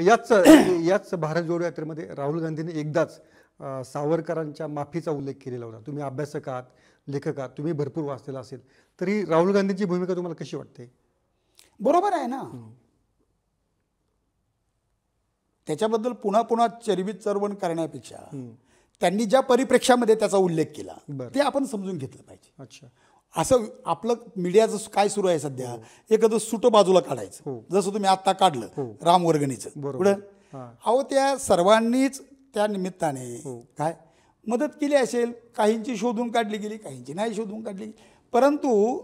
याच याच भारत जोडो यात्रेमध्ये राहुल गांधींनी एकदाच सावरकरांच्या माफीचा उल्लेख केलेला होता तुम्ही अभ्यासक आहात लेखक आहात तुम्ही भरपूर वाचलेला असेल तरी राहुल गांधींची भूमिका तुम्हाला कशी वाटते बरोबर आहे ना त्याच्याबद्दल पुन्हा पुन्हा चरबी चरवण करण्यापेक्षा त्यांनी ज्या परिप्रेक्षामध्ये त्याचा उल्लेख केला ते आपण समजून घेतलं पाहिजे अच्छा असं आपलं मीडियाचं काय सुरू आहे सध्या एखादं सुट बाजूला काढायचं हो. जसं तुम्ही आत्ता काढलं हो. रामवर्गणीचं पुढं अहो त्या सर्वांनीच त्या निमित्ताने हो. काय मदत केली असेल काहींची शोधून काढली गेली काहींची नाही शोधून काढली परंतु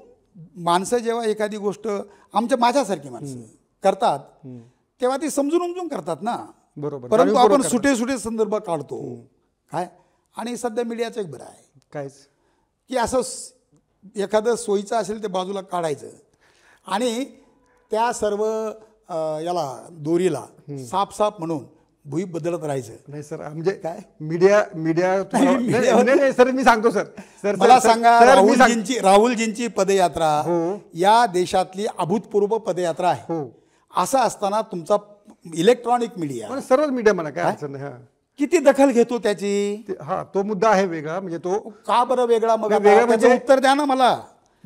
माणसं जेव्हा एखादी गोष्ट आमच्या माझ्यासारखी माणसं करतात तेव्हा ती समजून उमजून करतात ना बरोबर परंतु आपण सुटे सुटे संदर्भ काढतो काय आणि सध्या मीडियाचं एक बरं आहे काय की असं एखादं सोयीचं असेल ते बाजूला काढायचं आणि त्या सर्व याला दोरीला साफ साफ म्हणून भुई बदलत राहायचं नाही सर म्हणजे काय मीडिया मीडिया नाही सर मी सांगतो सर सर मला सांगा राहुलजींची राहुलजींची पदयात्रा हो. या देशातली अभूतपूर्व पदयात्रा आहे हो. असं असताना तुमचा इलेक्ट्रॉनिक मीडिया सर्वच मीडिया म्हणा काय किती दखल घेतो त्याची हा तो मुद्दा आहे वेगळा म्हणजे तो का बरं वेगळा मग वेगळा म्हणजे उत्तर द्या ना मला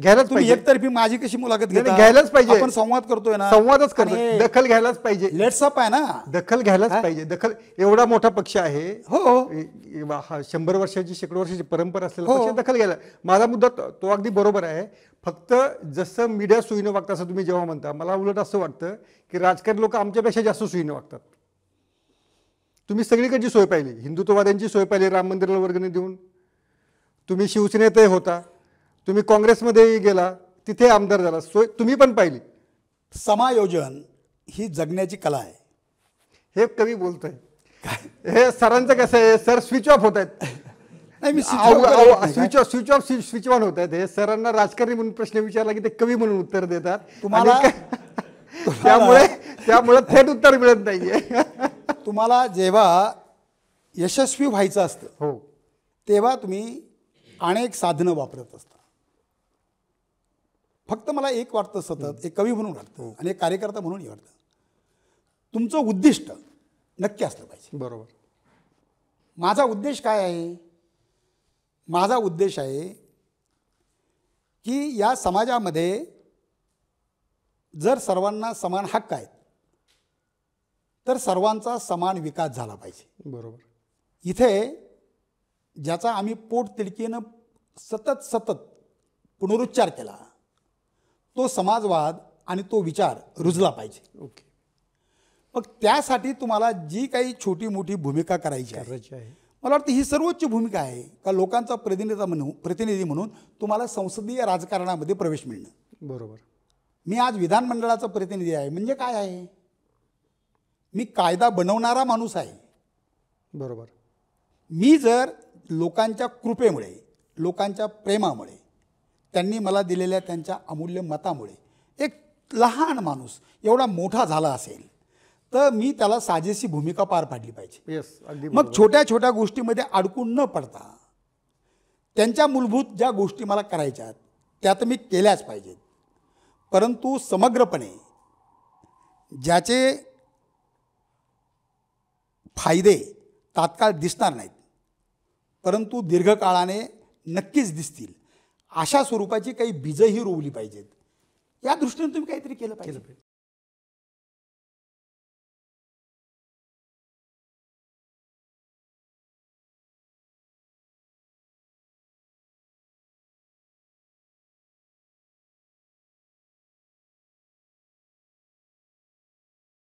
घ्यायलाच तुम्ही एकतर्फी माझी कशी मुलाखत घेता घ्यायलाच पाहिजे आपण संवाद करतोय ना संवादच करतो दखल घ्यायलाच पाहिजे लेट्सअप आहे ना दखल घ्यायलाच पाहिजे दखल एवढा मोठा पक्ष आहे हो, हो. शंभर वर्षाची शेकडो वर्षाची परंपरा असलेला हो, हो. दखल घ्यायला माझा मुद्दा तो अगदी बरोबर आहे फक्त जसं मीडिया सुईनं वागतं असं तुम्ही जेव्हा म्हणता मला उलट असं वाटतं की राजकारणी लोक आमच्यापेक्षा जास्त सुईनं वागतात तुम्ही सगळीकडची सोय पाहिली हिंदुत्ववाद्यांची सोय पाहिली राम मंदिराला वर्गणी देऊन तुम्ही शिवसेनेतही होता तुम्ही काँग्रेसमध्येही गेला तिथे आमदार झाला सोय तुम्ही पण पाहिली समायोजन ही जगण्याची कला आहे हे कवी बोलत आहे हे सरांचं कसं आहे सर स्विच ऑफ होत आहेत नाही मी switch off switch off switch on होत आहेत हे सरांना राजकारणी म्हणून प्रश्न विचारला की ते कवी म्हणून उत्तर देतात तुम्हाला त्यामुळे त्यामुळे थेट उत्तर मिळत नाहीये तुम्हाला जेव्हा यशस्वी व्हायचं असतं हो तेव्हा तुम्ही अनेक साधनं वापरत असता फक्त मला एक वाटतं सतत एक कवी म्हणून वाटतं आणि एक कार्यकर्ता म्हणूनही वाटतं तुमचं उद्दिष्ट नक्की असलं पाहिजे बरोबर माझा उद्देश काय आहे माझा उद्देश आहे की या समाजामध्ये जर सर्वांना समान हक्क आहेत तर सर्वांचा समान विकास झाला पाहिजे बरोबर इथे ज्याचा आम्ही पोट सतत सतत पुनरुच्चार केला तो समाजवाद आणि तो विचार रुजला पाहिजे ओके मग त्यासाठी तुम्हाला जी काही छोटी मोठी भूमिका करायची आहे मला वाटतं ही सर्वोच्च भूमिका आहे का लोकांचा प्रतिनिधी म्हणून प्रतिनिधी म्हणून तुम्हाला संसदीय राजकारणामध्ये प्रवेश मिळणं बरोबर मी आज विधानमंडळाचा प्रतिनिधी आहे म्हणजे काय आहे मी कायदा बनवणारा माणूस आहे बरोबर मी जर लोकांच्या कृपेमुळे लोकांच्या प्रेमामुळे त्यांनी मला दिलेल्या त्यांच्या अमूल्य मतामुळे एक लहान माणूस एवढा मोठा झाला असेल तर मी त्याला साजेशी भूमिका पार पाडली पाहिजे मग छोट्या छोट्या गोष्टीमध्ये अडकून न पडता त्यांच्या मूलभूत ज्या गोष्टी मला करायच्या त्या तर मी केल्याच पाहिजेत परंतु समग्रपणे ज्याचे फायदे तात्काळ दिसणार नाहीत परंतु दीर्घकाळाने नक्कीच दिसतील अशा स्वरूपाची काही बीजही रोवली पाहिजेत या दृष्टीने तुम्ही काहीतरी केलं पाहिजे